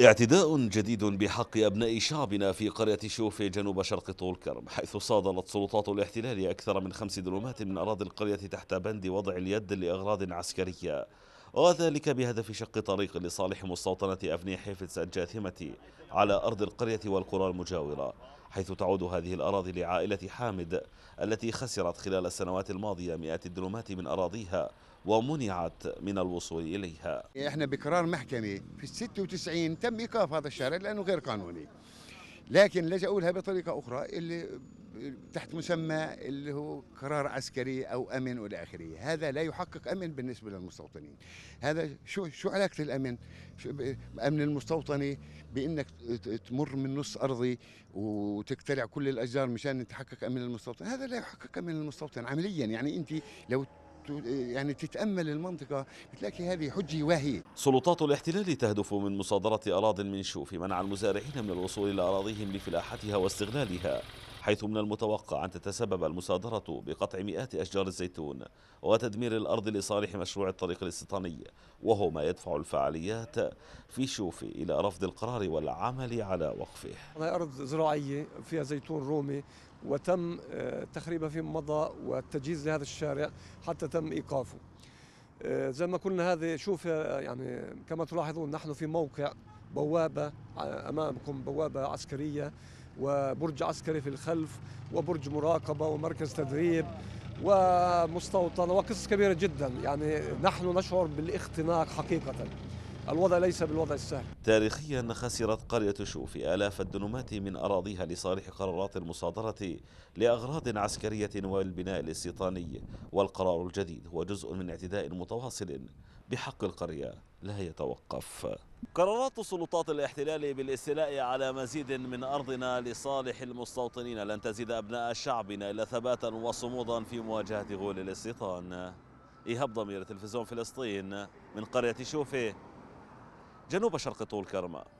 اعتداء جديد بحق أبناء شعبنا في قرية شوف جنوب شرق طول كرم حيث صادلت سلطات الاحتلال أكثر من خمس درومات من أراضي القرية تحت بند وضع اليد لأغراض عسكرية وذلك بهدف شق طريق لصالح مستوطنة أفني حيفتس الجاثمة على أرض القرية والقرى المجاورة حيث تعود هذه الأراضي لعائلة حامد التي خسرت خلال السنوات الماضية مئات الدرومات من أراضيها ومنعت من الوصول إليها إحنا بقرار محكمة في 96 تم إيقاف هذا الشارع لأنه غير قانوني لكن لجأوا لها بطريقة أخرى اللي تحت مسمى اللي هو قرار عسكري او امن والى اخره، هذا لا يحقق امن بالنسبه للمستوطنين. هذا شو شو علاقه الامن؟ شو امن المستوطني بانك تمر من نص ارضي وتقتلع كل الاشجار مشان تحقق امن المستوطن، هذا لا يحقق امن المستوطن عمليا، يعني انت لو يعني تتامل المنطقه بتلاقي هذه حجه واهيه. سلطات الاحتلال تهدف من مصادره اراض المنشوف منع المزارعين من الوصول الى اراضيهم لفلاحتها واستغلالها حيث من المتوقع أن تتسبب المصادرة بقطع مئات أشجار الزيتون وتدمير الأرض لصالح مشروع الطريق الاستيطاني وهو ما يدفع الفعاليات في شوفي إلى رفض القرار والعمل على وقفه هي أرض زراعية فيها زيتون رومي وتم آه، تخريبها فيما مضى والتجهيز لهذا الشارع حتى تم إيقافه آه، زي ما قلنا هذه شوف آه، يعني كما تلاحظون نحن في موقع بوابة أمامكم بوابة عسكرية وبرج عسكري في الخلف وبرج مراقبه ومركز تدريب ومستوطنه وقصص كبيره جدا يعني نحن نشعر بالاختناق حقيقه الوضع ليس بالوضع السهل تاريخيا خسرت قرية شوف آلاف الدنومات من أراضيها لصالح قرارات المصادرة لأغراض عسكرية والبناء الاستيطاني والقرار الجديد هو جزء من اعتداء متواصل بحق القرية لا يتوقف قرارات سلطات الاحتلال بالاستيلاء على مزيد من أرضنا لصالح المستوطنين لن تزيد أبناء شعبنا إلا ثباتا وصمودا في مواجهة غول الاستيطان إيهاب ضمير تلفزيون فلسطين من قرية شوفي جنوب شرق طول كرما